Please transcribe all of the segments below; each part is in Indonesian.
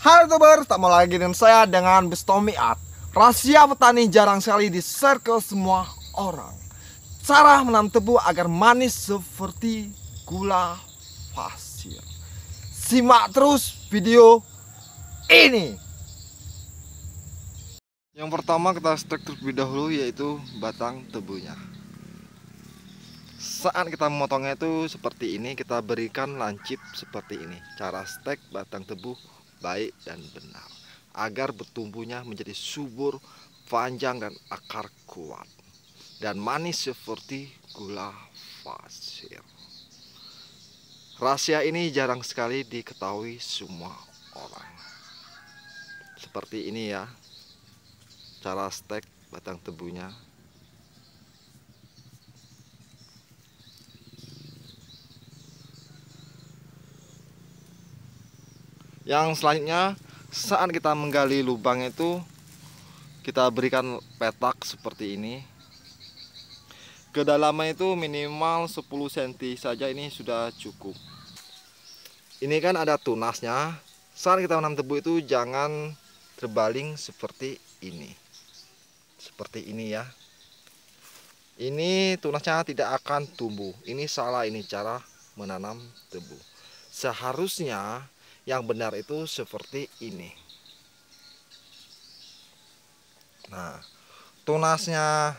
Hai YouTubers, tak mau lagi dengan saya dengan Art Rahasia petani jarang sekali di circle semua orang Cara menanam tebu agar manis seperti gula pasir Simak terus video ini Yang pertama kita stek terlebih dahulu yaitu batang tebunya saat kita memotongnya itu seperti ini kita berikan lancip seperti ini cara stek batang tebu baik dan benar, agar bertumbuhnya menjadi subur, panjang dan akar kuat, dan manis seperti gula pasir. Rahasia ini jarang sekali diketahui semua orang. Seperti ini ya, cara stek batang tebunya yang selanjutnya saat kita menggali lubang itu kita berikan petak seperti ini kedalaman itu minimal 10 cm saja ini sudah cukup ini kan ada tunasnya saat kita menanam tebu itu jangan terbaling seperti ini seperti ini ya ini tunasnya tidak akan tumbuh ini salah ini cara menanam tebu seharusnya yang benar itu seperti ini nah tunasnya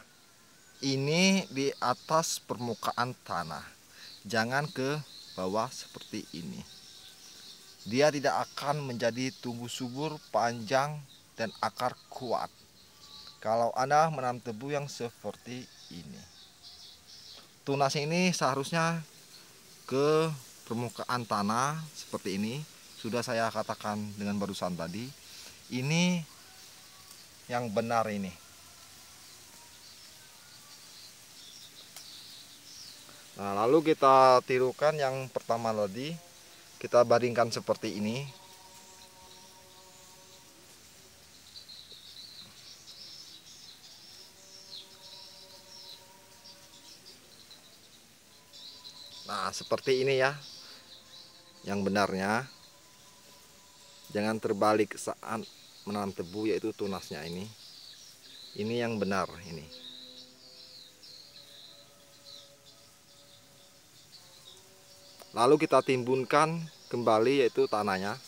ini di atas permukaan tanah jangan ke bawah seperti ini dia tidak akan menjadi tumbuh subur panjang dan akar kuat kalau anda menanam tebu yang seperti ini tunas ini seharusnya ke permukaan tanah seperti ini sudah saya katakan dengan barusan tadi ini yang benar ini nah lalu kita tirukan yang pertama tadi kita baringkan seperti ini nah seperti ini ya yang benarnya jangan terbalik saat menanam tebu yaitu tunasnya ini ini yang benar ini lalu kita timbunkan kembali yaitu tanahnya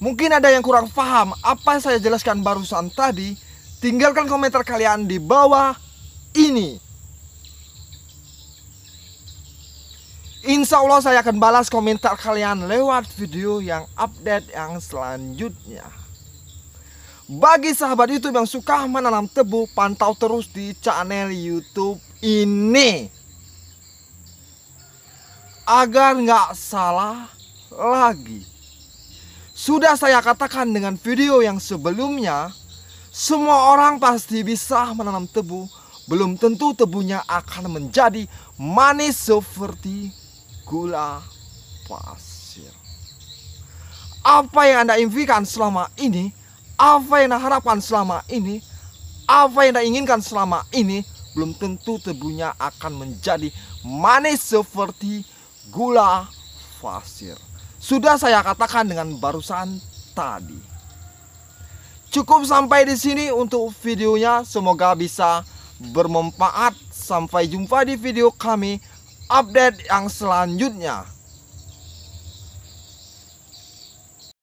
Mungkin ada yang kurang paham apa yang saya jelaskan barusan tadi. Tinggalkan komentar kalian di bawah ini. Insya Allah saya akan balas komentar kalian lewat video yang update yang selanjutnya. Bagi sahabat YouTube yang suka menanam tebu, pantau terus di channel YouTube ini. Agar nggak salah lagi. Sudah saya katakan dengan video yang sebelumnya, semua orang pasti bisa menanam tebu, belum tentu tebunya akan menjadi manis seperti gula pasir. Apa yang Anda impikan selama ini, apa yang Anda harapkan selama ini, apa yang Anda inginkan selama ini, belum tentu tebunya akan menjadi manis seperti gula pasir. Sudah saya katakan dengan barusan tadi. Cukup sampai di sini untuk videonya. Semoga bisa bermanfaat. Sampai jumpa di video kami update yang selanjutnya.